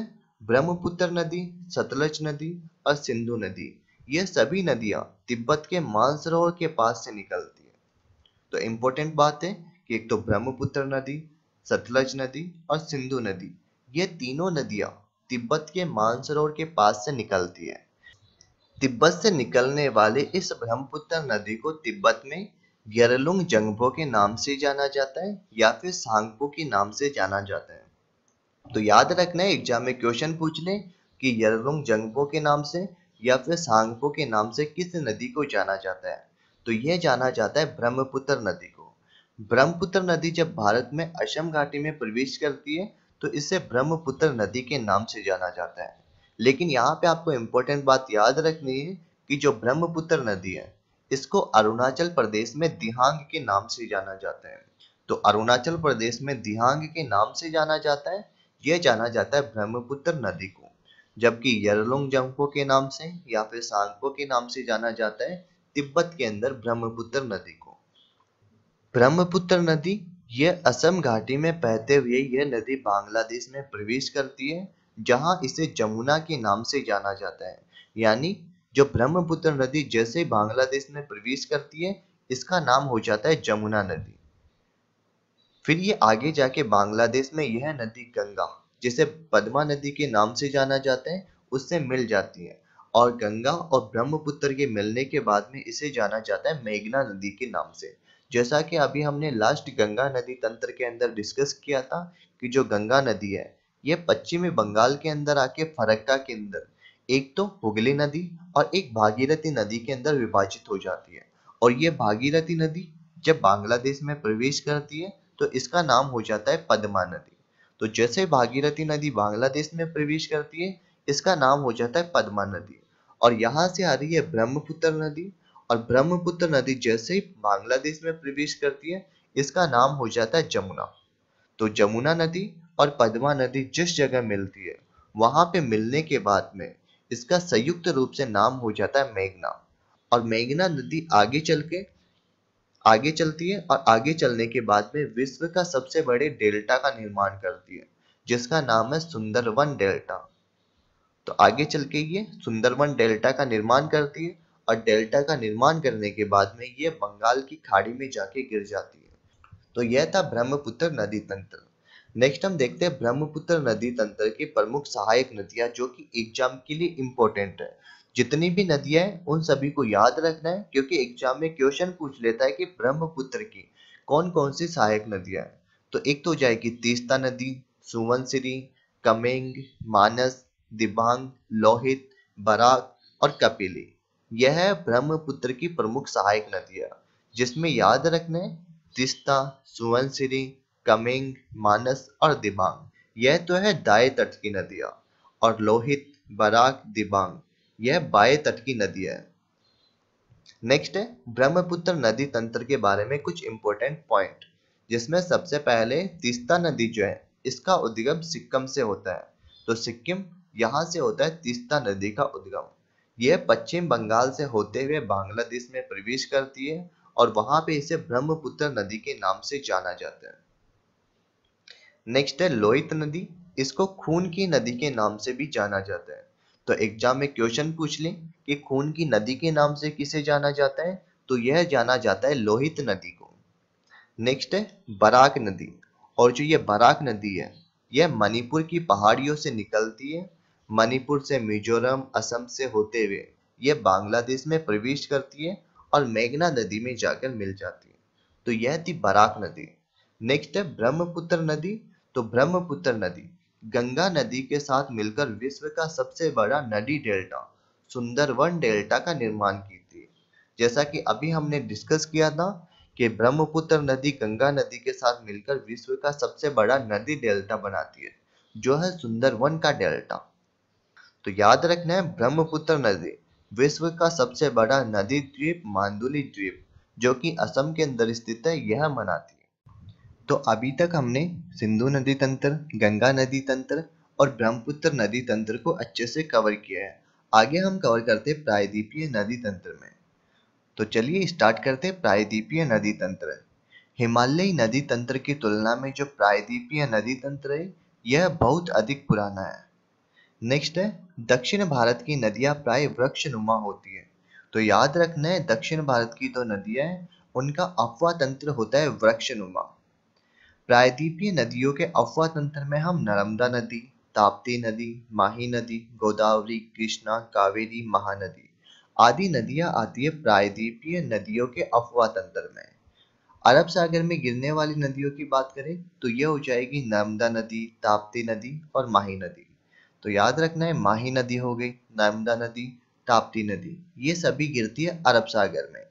ब्रह्मपुत्र नदी सतलज नदी और सिंधु नदी ये सभी नदियां तिब्बत के मानसरोवर के पास से निकलती है तो इम्पोर्टेंट बात है कि एक तो ब्रह्मपुत्र नदी सतलज नदी और सिंधु नदी ये तीनों नदियां तिब्बत के मानसरोवर के पास से निकलती है तिब्बत से निकलने वाले इस ब्रह्मपुत्र नदी को तिब्बत में यरलुंग जंगबो के नाम से जाना जाता है या फिर सांगपो के नाम से जाना जाता है तो याद रखना है एग्जाम में क्वेश्चन पूछ लें कि यरलुंग जंगबो के नाम से या फिर सांगपो के नाम से किस नदी को जाना जाता है तो यह जाना जाता है ब्रह्मपुत्र नदी को ब्रह्मपुत्र नदी जब भारत में असम घाटी में प्रवेश करती है तो इसे ब्रह्मपुत्र नदी के नाम से जाना जाता है लेकिन यहाँ पे आपको इम्पोर्टेंट बात याद रखनी है कि जो ब्रह्मपुत्र नदी है इसको अरुणाचल प्रदेश में दिहांग के नाम से जाना जाता है तो अरुणाचल प्रदेश में दिहांग के नाम से जाना जाता है यह जाना जाता है ब्रह्मपुत्र नदी को जबकि यरलोंग जंगपो के नाम से या फिर सांगपो के नाम से जाना जाता है तिब्बत के अंदर ब्रह्मपुत्र नदी को ब्रह्मपुत्र नदी यह असम घाटी में बहते हुए यह नदी बांग्लादेश में प्रवेश करती है जहां इसे जमुना के नाम से जाना जाता है यानी जो ब्रह्मपुत्र नदी जैसे ही बांग्लादेश में प्रवेश करती है इसका नाम हो जाता है जमुना नदी फिर ये आगे जाके बांग्लादेश में यह नदी गंगा जिसे पद्मा नदी के नाम से जाना जाता है उससे मिल जाती है और गंगा और ब्रह्मपुत्र के मिलने के बाद में इसे जाना जाता है मेघना नदी के नाम से जैसा कि अभी हमने लास्ट गंगा नदी तंत्र के अंदर डिस्कस किया था कि जो गंगा नदी है यह पश्चिमी बंगाल के अंदर आके फरक्का के अंदर एक तो हुगली नदी और एक भागीरथी नदी के अंदर विभाजित हो जाती है और ये भागीरथी नदी जब बांग्लादेश में प्रवेश करती है तो इसका नाम हो जाता है पद्मा नदी तो जैसे भागीरथी नदी बांग्लादेश में प्रवेश करती है इसका नाम हो जाता है पद्मा नदी और यहाँ से आ रही है ब्रह्मपुत्र नदी और ब्रह्मपुत्र नदी जैसे ही बांग्लादेश में प्रवेश करती है इसका नाम हो जाता है जमुना तो जमुना नदी और पद्मा नदी जिस जगह मिलती है वहां पे मिलने के बाद में इसका संयुक्त रूप से नाम हो जाता है मेघना और मेघना नदी आगे चल के आगे चलती है और आगे चलने के बाद में विश्व का सबसे बड़े डेल्टा का निर्माण करती है जिसका नाम है सुंदरवन डेल्टा तो आगे चल के ये सुंदरवन डेल्टा का निर्माण करती है और डेल्टा का निर्माण करने के बाद में ये बंगाल की खाड़ी में जाके गिर जाती है तो यह था ब्रह्मपुत्र नदी तंत्र नेक्स्ट हम देखते हैं ब्रह्मपुत्र नदी तंत्र की प्रमुख सहायक नदियां जो कि एग्जाम के लिए इम्पोर्टेंट है जितनी भी नदियां हैं उन सभी को याद रखना है क्योंकि एग्जाम में क्वेश्चन पूछ लेता है कि ब्रह्मपुत्र की कौन कौन सी सहायक नदियां हैं तो एक तो हो जाएगी तीस्ता नदी सुवनसिरी कमेंग मानस दिबांग लोहित बराक और कपिली यह है ब्रह्मपुत्र की प्रमुख सहायक नदियां जिसमें याद रखना है तीस्ता सुवनसिरी कमिंग मानस और दिबांग यह तो है दाएं तट की नदियाँ और लोहित बराक दिबांग यह बाएं तट की नदी है नेक्स्ट है ब्रह्मपुत्र नदी तंत्र के बारे में कुछ इंपॉर्टेंट पॉइंट जिसमें सबसे पहले तीस्ता नदी जो है इसका उद्गम सिक्किम से होता है तो सिक्किम यहाँ से होता है तीस्ता नदी का उद्गम यह पश्चिम बंगाल से होते हुए बांग्लादेश में प्रवेश करती है और वहां पे इसे ब्रह्मपुत्र नदी के नाम से जाना जाता है नेक्स्ट है लोहित नदी इसको खून की नदी के नाम से भी जाना जाता है तो एग्जाम में क्वेश्चन पूछ लें कि खून की नदी के नाम से किसे जाना जाता है तो यह जाना जाता है लोहित नदी को नेक्स्ट है बराक नदी और जो ये बराक नदी है यह मणिपुर की पहाड़ियों से निकलती है मणिपुर से मिजोरम असम से होते हुए यह बांग्लादेश में प्रवेश करती है और मेघना नदी में जाकर मिल जाती है तो यह थी बराक नदी नेक्स्ट है ब्रह्मपुत्र नदी तो ब्रह्मपुत्र नदी गंगा नदी के साथ मिलकर विश्व का सबसे बड़ा नदी डेल्टा सुंदरवन डेल्टा का निर्माण की थी जैसा कि अभी हमने डिस्कस किया था कि ब्रह्मपुत्र नदी गंगा नदी के साथ मिलकर विश्व का सबसे बड़ा नदी डेल्टा बनाती है जो है सुंदरवन का डेल्टा तो याद रखना है ब्रह्मपुत्र नदी विश्व का सबसे बड़ा नदी द्वीप मांडुली द्वीप जो कि असम के अंदर स्थित है यह मनाती तो अभी तक हमने सिंधु नदी तंत्र गंगा नदी तंत्र और ब्रह्मपुत्र नदी तंत्र को अच्छे से कवर किया है आगे हम कवर करते हैं प्रायद्वीपीय नदी तंत्र में तो चलिए स्टार्ट करते हैं प्रायद्वीपीय नदी तंत्र हिमालयी नदी तंत्र की तुलना में जो प्रायद्वीपीय नदी तंत्र है यह बहुत अधिक पुराना है नेक्स्ट है दक्षिण भारत की नदियाँ प्राय वृक्ष नुमा होती है तो याद रखना है दक्षिण भारत की तो नदियां हैं उनका अफवा तंत्र होता है वृक्ष नुमा प्रायद्वीपीय नदियों के अफवाह तंत्र में हम नर्मदा नदी ताप्ती नदी माही नदी गोदावरी कृष्णा कावेरी महानदी आदि नदियां आती है प्रायद्वीपीय नदियों के अफवाह तंत्र में अरब सागर में गिरने वाली नदियों की बात करें तो यह हो जाएगी नर्मदा नदी ताप्ती नदी और माही नदी तो याद रखना है माही नदी हो गई नर्मदा नदी ताप्ती नदी ये सभी गिरती है अरब सागर में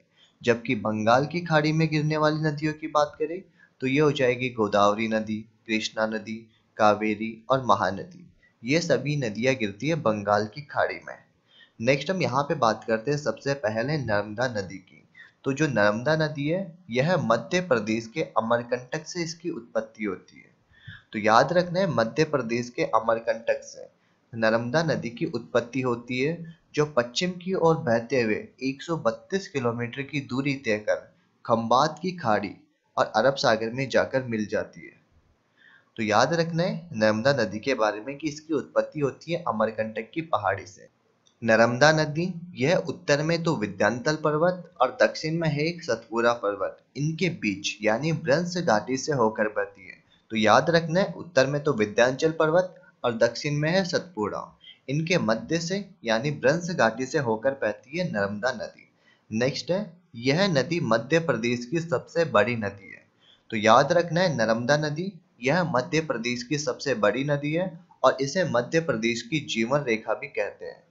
जबकि बंगाल की खाड़ी में गिरने वाली नदियों की बात करें तो ये हो जाएगी गोदावरी नदी कृष्णा नदी कावेरी और महानदी ये सभी नदियाँ गिरती है बंगाल की खाड़ी में नेक्स्ट हम यहाँ पे बात करते हैं सबसे पहले नर्मदा नदी की तो जो नर्मदा नदी है यह मध्य प्रदेश के अमरकंटक से इसकी उत्पत्ति होती है तो याद रखना है मध्य प्रदेश के अमरकंटक से नर्मदा नदी की उत्पत्ति होती है जो पश्चिम की ओर बहते हुए 132 किलोमीटर की दूरी तय कर खम्बात की खाड़ी और अरब सागर में जाकर मिल जाती है तो याद रखना है नर्मदा नदी के बारे में कि इसकी उत्पत्ति होती है अमरकंटक की पहाड़ी से नर्मदा नदी यह उत्तर में तो विद्यांतल पर्वत और दक्षिण में है एक सतपुरा पर्वत इनके बीच यानी ब्रंश घाटी से होकर बहती है तो याद रखना है उत्तर में तो विद्यांचल पर्वत और दक्षिण में है सतपुरा इनके मध्य से यानी ब्रंश घाटी से होकर बहती है नर्मदा नदी नेक्स्ट है यह नदी मध्य प्रदेश की सबसे बड़ी नदी है तो याद रखना है नर्मदा नदी यह मध्य प्रदेश की सबसे बड़ी नदी है और इसे मध्य प्रदेश की जीवन रेखा भी कहते हैं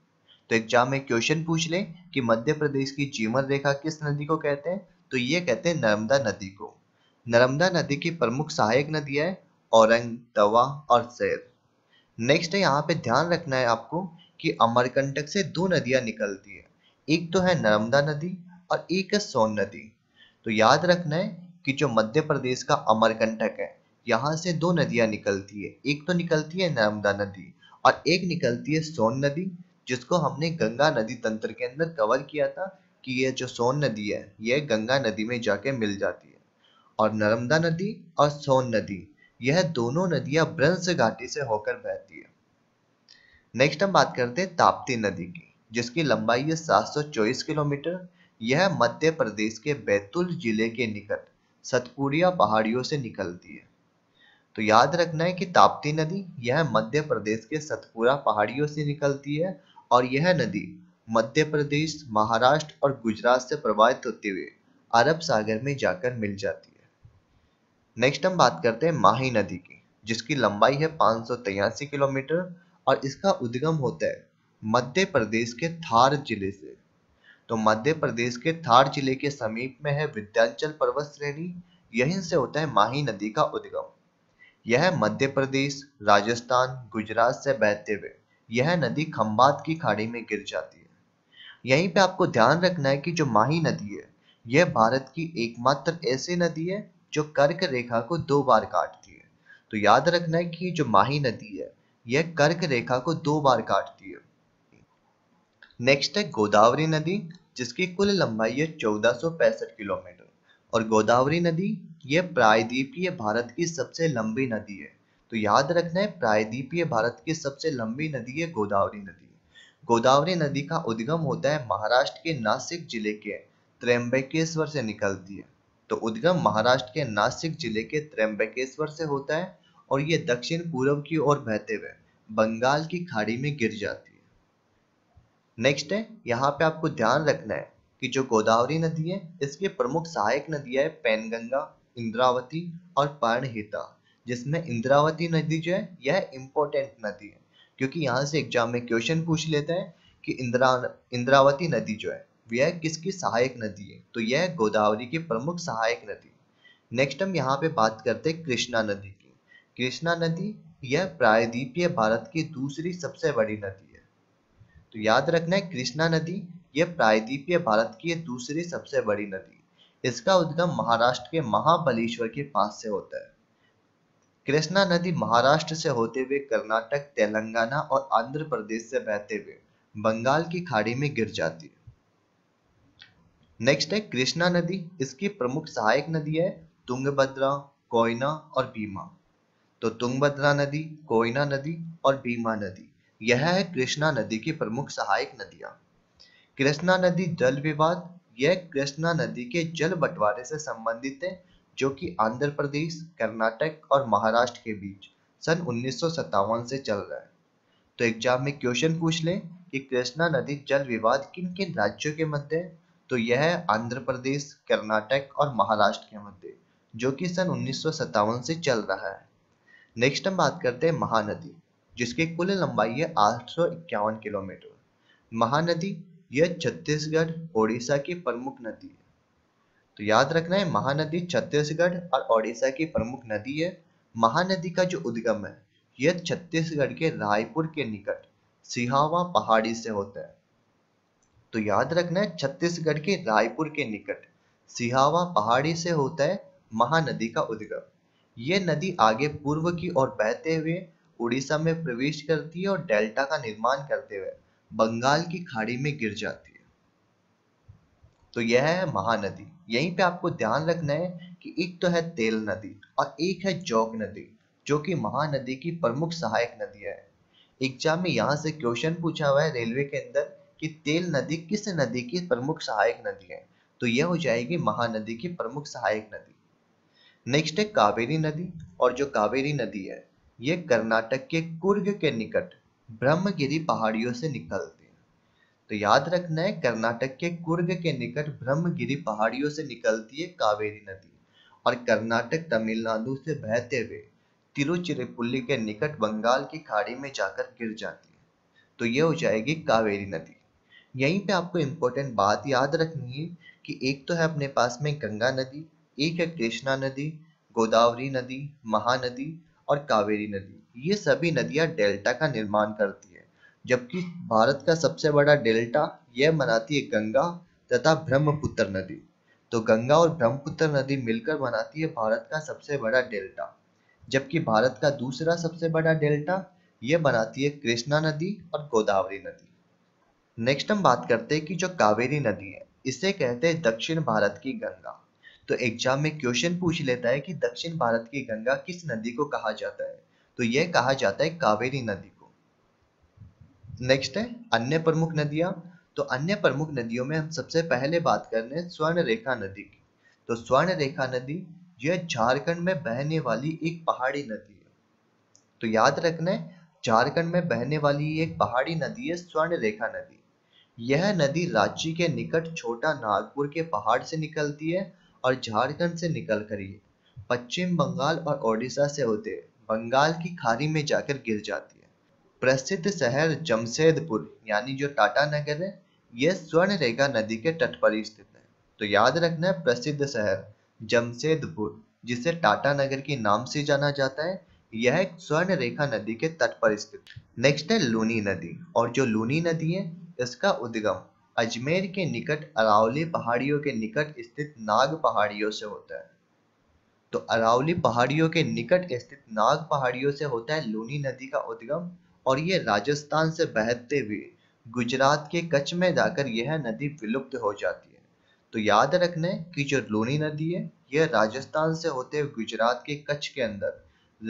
तो एग्जाम में क्वेश्चन पूछ ले कि मध्य प्रदेश की जीवन रेखा किस नदी को कहते हैं तो ये कहते हैं नर्मदा नदी को नर्मदा नदी की प्रमुख सहायक नदियां है औरंग दवा और सैर नेक्स्ट है यहाँ पे ध्यान रखना है आपको कि अमरकंटक से दो नदियां निकलती है एक तो है नर्मदा नदी और एक है सोन नदी तो याद रखना है कि जो मध्य प्रदेश का अमरकंटक है यहाँ से दो नदियां निकलती है एक तो निकलती है नर्मदा नदी और एक निकलती है सोन नदी जिसको हमने गंगा नदी तंत्र के अंदर कवर किया था कि यह जो सोन नदी है यह गंगा नदी में जाके मिल जाती है और नर्मदा नदी और सोन नदी यह दोनों नदियां ब्रंस घाटी से होकर बहती है नेक्स्ट हम बात करते हैं ताप्ती नदी की जिसकी लंबाई है सात किलोमीटर यह मध्य प्रदेश के बैतूल जिले के निकट सतपुरिया पहाड़ियों से निकलती है तो याद रखना है कि ताप्ती नदी यह मध्य प्रदेश के सतपुरा पहाड़ियों से निकलती है और यह नदी मध्य प्रदेश महाराष्ट्र और गुजरात से प्रवाहित होते हुए अरब सागर में जाकर मिल जाती है नेक्स्ट हम बात करते हैं माही नदी की जिसकी लंबाई है पाँच किलोमीटर और इसका उद्गम होता है मध्य प्रदेश के थार जिले से तो मध्य प्रदेश के थार जिले के समीप में है विद्याचल पर्वत श्रेणी यहीं से होता है माही नदी का उद्गम यह मध्य प्रदेश राजस्थान गुजरात से बहते हुए यह नदी खंबात की खाड़ी में गिर जाती है यहीं पे आपको ध्यान रखना है कि जो माही नदी है यह भारत की एकमात्र ऐसी नदी है जो कर्क रेखा को दो बार काटती है तो याद रखना है कि जो माही नदी है यह कर्क रेखा को दो बार काटती है नेक्स्ट है गोदावरी नदी जिसकी कुल लंबाई है चौदह किलोमीटर और गोदावरी नदी ये प्रायद्वीपीय भारत की सबसे लंबी नदी है तो याद रखना है प्रायद्वीपीय भारत की सबसे लंबी नदी है गोदावरी नदी गोदावरी नदी का उद्गम होता है महाराष्ट्र के नासिक जिले के त्रम्बकेश्वर से निकलती है तो उद्गम महाराष्ट्र के नासिक जिले के त्रम्बकेश्वर से होता है और ये दक्षिण पूर्व की ओर बहते हुए बंगाल की खाड़ी में गिर जाती है नेक्स्ट है यहाँ पे आपको ध्यान रखना है कि जो गोदावरी नदी है इसकी प्रमुख सहायक नदियां है पैनगंगा इंद्रावती और पर्णहिता जिसमें इंद्रावती नदी जो है यह इम्पोर्टेंट नदी है क्योंकि यहाँ से एग्जाम में क्वेश्चन पूछ लेता है कि इंद्रा इंद्रावती नदी जो है यह किसकी सहायक नदी है तो यह गोदावरी की प्रमुख सहायक नदी नेक्स्ट हम यहाँ पे बात करते हैं कृष्णा नदी की कृष्णा नदी यह प्रायद्वीपीय भारत की दूसरी सबसे बड़ी नदी तो याद रखना है कृष्णा नदी ये प्रायद्वीपीय भारत की दूसरी सबसे बड़ी नदी इसका उद्गम महाराष्ट्र के महाबलेश्वर के पास से होता है कृष्णा नदी महाराष्ट्र से होते हुए कर्नाटक तेलंगाना और आंध्र प्रदेश से बहते हुए बंगाल की खाड़ी में गिर जाती है नेक्स्ट है कृष्णा नदी इसकी प्रमुख सहायक नदी है तुंगभद्रा कोयना और भीमा तो तुंगभद्रा नदी कोयना नदी और भीमा नदी यह है कृष्णा नदी की प्रमुख सहायक नदियां कृष्णा नदी जल विवाद यह कृष्णा नदी के जल बंटवारे से संबंधित है जो कि आंध्र प्रदेश कर्नाटक और महाराष्ट्र के बीच सन उन्नीस से चल रहा है तो एग्जाम में क्वेश्चन पूछ लें कि कृष्णा नदी जल विवाद किन किन राज्यों के मध्य है तो यह आंध्र प्रदेश कर्नाटक और महाराष्ट्र के मध्य जो कि सन उन्नीस से चल रहा है नेक्स्ट हम बात करते हैं महानदी जिसकी कुल लंबाई है आठ किलोमीटर महानदी यह छत्तीसगढ़ ओडिशा की प्रमुख नदी है तो याद रखना है महानदी छत्तीसगढ़ और ओडिशा की प्रमुख नदी है महानदी का जो उद्गम है यह छत्तीसगढ़ के रायपुर के निकट सिहावा पहाड़ी से होता है तो याद रखना है छत्तीसगढ़ के रायपुर के निकट सिहावा पहाड़ी से होता है महानदी का उद्गम यह नदी आगे पूर्व की ओर बहते हुए उड़ीसा में प्रवेश करती है और डेल्टा का निर्माण करते हुए बंगाल की खाड़ी में गिर जाती है तो यह है महानदी यहीं पे आपको ध्यान रखना है कि एक तो है तेल नदी और एक है जोग नदी जो कि महानदी की प्रमुख सहायक नदी है एग्जाम में यहाँ से क्वेश्चन पूछा हुआ है रेलवे के अंदर कि तेल नदी किस नदी की प्रमुख सहायक नदी है तो यह हो जाएगी महानदी की प्रमुख सहायक नदी नेक्स्ट है कावेरी नदी और जो कावेरी नदी है ये कर्नाटक के कुर्ग के निकट ब्रह्मगिरी पहाड़ियों से निकलते हैं तो याद रखना है कर्नाटक के कुर्ग के निकट ब्रह्मगिरी पहाड़ियों से निकलती है कावेरी नदी और कर्नाटक तमिलनाडु से बहते हुए तिरुचिरपुल्ली के निकट बंगाल की खाड़ी में जाकर गिर जाती है तो यह हो जाएगी कावेरी नदी यहीं पे आपको इम्पोर्टेंट बात याद रखनी है कि एक तो है अपने पास में गंगा नदी एक है कृष्णा नदी गोदावरी नदी महानदी और कावेरी नदी ये सभी नदियां डेल्टा का निर्माण करती है जबकि भारत का सबसे बड़ा डेल्टा यह बनाती है गंगा तथा ब्रह्मपुत्र नदी तो गंगा और ब्रह्मपुत्र नदी मिलकर बनाती है भारत का सबसे बड़ा डेल्टा जबकि भारत का दूसरा सबसे बड़ा डेल्टा यह बनाती है कृष्णा नदी और गोदावरी नदी नेक्स्ट हम बात करते हैं कि जो कावेरी नदी है इसे कहते हैं दक्षिण भारत की गंगा तो एग्जाम में क्वेश्चन पूछ लेता है कि दक्षिण भारत की गंगा किस नदी को कहा जाता है तो यह कहा जाता है कावेरी नदी को नेक्स्ट है अन्य प्रमुख नदियां तो अन्य प्रमुख नदियों में हम सबसे पहले बात कर रहे हैं स्वर्ण रेखा नदी की तो स्वर्ण रेखा नदी यह झारखंड में बहने वाली एक पहाड़ी नदी है तो याद रखना है झारखंड में बहने वाली एक पहाड़ी नदी है स्वर्ण रेखा नदी यह नदी रांची के निकट छोटा नागपुर के पहाड़ से निकलती है और झारखंड से निकल कर ये पश्चिम बंगाल और ओडिशा से होते बंगाल की खाड़ी में जाकर गिर जाती है प्रसिद्ध शहर जमशेदपुर यानी जो टाटा नगर है यह स्वर्ण रेखा नदी के तट पर स्थित है तो याद रखना है प्रसिद्ध शहर जमशेदपुर जिसे टाटा नगर के नाम से जाना जाता है यह स्वर्ण रेखा नदी के तट पर स्थित नेक्स्ट है लूनी नदी और जो लूनी नदी है इसका उद्गम अजमेर के निकट अरावली पहाड़ियों के निकट स्थित नाग पहाड़ियों से होता है तो अरावली पहाड़ियों के निकट स्थित नाग पहाड़ियों से होता है लूनी नदी का उद्गम और ये राजस्थान से बहते हुए गुजरात के कच्छ में जाकर यह नदी विलुप्त हो जाती है तो याद रखने कि जो लूनी नदी है यह राजस्थान से होते हुए गुजरात के कच्छ के अंदर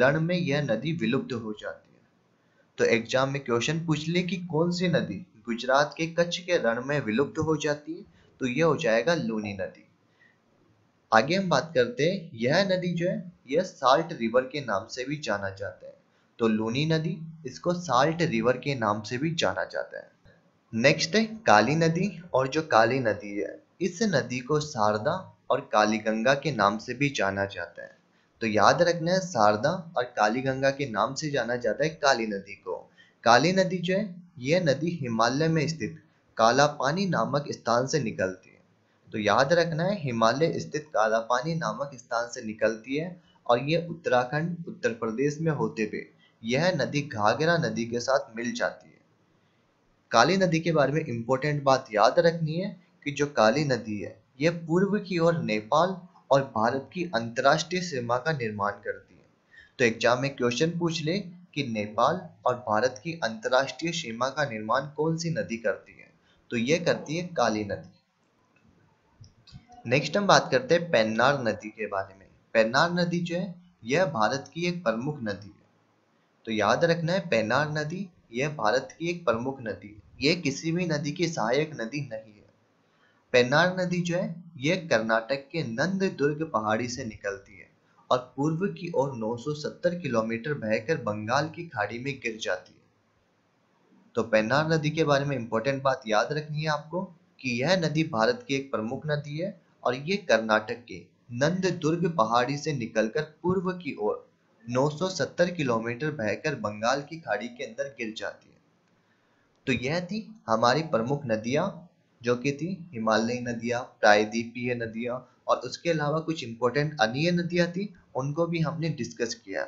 रण में यह नदी विलुप्त हो जाती है तो एग्जाम में क्वेश्चन पूछ ले कि कौन सी नदी गुजरात के कच्छ के रण में विलुप्त हो जाती है तो यह हो जाएगा लूनी नदी आगे हम बात करते हैं यह नदी जो है यह साल्ट रिवर के नाम से भी जाना जाता है तो लूनी नदी इसको साल्ट रिवर के नाम से भी जाना जाता है नेक्स्ट है काली नदी और जो काली नदी है इस नदी को शारदा और काली गंगा के नाम से भी जाना जाता है तो याद रखना है शारदा और काली गंगा के नाम से जाना जाता है काली नदी को काली नदी जो है यह नदी हिमालय में स्थित कालापानी नामक स्थान से निकलती है तो याद रखना है हिमालय स्थित कालापानी नामक स्थान से निकलती है और ये उत्तराखंड उत्तर प्रदेश में होते हुए यह नदी घाघरा नदी के साथ मिल जाती है काली नदी के बारे में इंपॉर्टेंट बात याद रखनी है कि जो काली नदी है यह पूर्व की ओर नेपाल और भारत की अंतर्राष्ट्रीय सीमा का निर्माण करती है तो एग्जाम में क्वेश्चन पूछ ले कि नेपाल और भारत की अंतर्राष्ट्रीय सीमा का निर्माण कौन सी नदी करती है तो ये करती है काली नदी नेक्स्ट हम बात करते हैं पेन्नार नदी के बारे में पेन्नार नदी जो है यह भारत की एक प्रमुख नदी है तो याद रखना है पेन्नार नदी यह भारत की एक प्रमुख नदी है यह किसी भी नदी की सहायक नदी नहीं है पेन्नार नदी जो है यह कर्नाटक के नंद दुर्ग पहाड़ी से निकलती है और पूर्व की ओर 970 किलोमीटर बहकर बंगाल की खाड़ी में गिर जाती है तो पेनार नदी के बारे में इंपॉर्टेंट बात याद रखनी है आपको कि यह नदी भारत की एक प्रमुख नदी है और ये कर्नाटक के नंद दुर्ग पहाड़ी से निकलकर पूर्व की ओर 970 किलोमीटर बहकर बंगाल की खाड़ी के अंदर गिर जाती है तो यह थी हमारी प्रमुख नदियां जो कि थी हिमालयी नदियां प्रायद्वीपीय नदियां और उसके अलावा कुछ इंपॉर्टेंट अन्य नदियाँ थी उनको भी हमने डिस्कस किया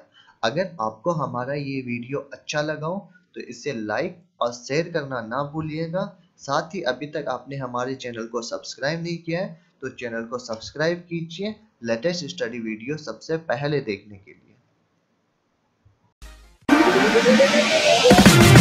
अगर आपको हमारा ये वीडियो अच्छा लगा हो तो इसे लाइक और शेयर करना ना भूलिएगा साथ ही अभी तक आपने हमारे चैनल को सब्सक्राइब नहीं किया है तो चैनल को सब्सक्राइब कीजिए लेटेस्ट स्टडी वीडियो सबसे पहले देखने के लिए